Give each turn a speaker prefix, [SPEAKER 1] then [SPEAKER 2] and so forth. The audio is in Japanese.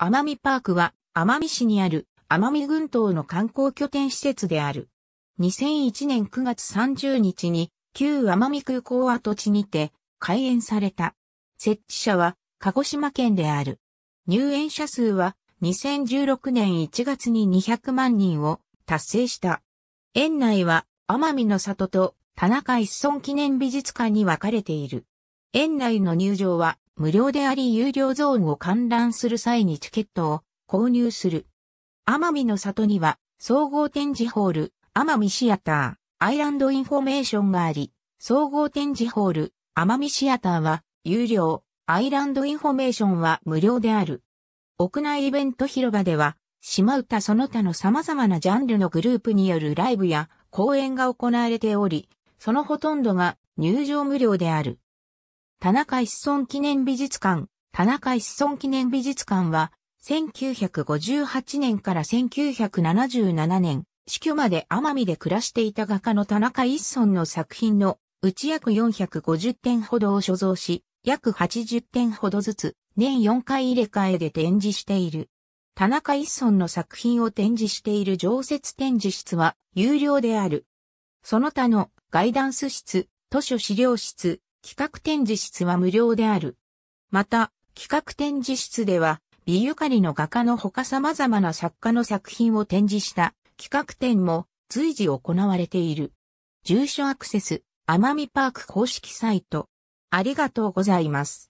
[SPEAKER 1] 奄美パークは、奄美市にある、奄美群島の観光拠点施設である。2001年9月30日に、旧奄美空港跡地にて、開園された。設置者は、鹿児島県である。入園者数は、2016年1月に200万人を達成した。園内は、奄美の里と、田中一村記念美術館に分かれている。園内の入場は、無料であり有料ゾーンを観覧する際にチケットを購入する。奄美の里には総合展示ホール、奄美シアター、アイランドインフォメーションがあり、総合展示ホール、奄美シアターは有料、アイランドインフォメーションは無料である。屋内イベント広場では、島唄その他の様々なジャンルのグループによるライブや公演が行われており、そのほとんどが入場無料である。田中一村記念美術館。田中一村記念美術館は、1958年から1977年、死去まで奄美で暮らしていた画家の田中一村の作品のうち約450点ほどを所蔵し、約80点ほどずつ、年4回入れ替えで展示している。田中一村の作品を展示している常設展示室は有料である。その他のガイダンス室、図書資料室、企画展示室は無料である。また、企画展示室では、美ゆかりの画家の他様々な作家の作品を展示した企画展も随時行われている。住所アクセス、奄美パーク公式サイト。
[SPEAKER 2] ありがとうございます。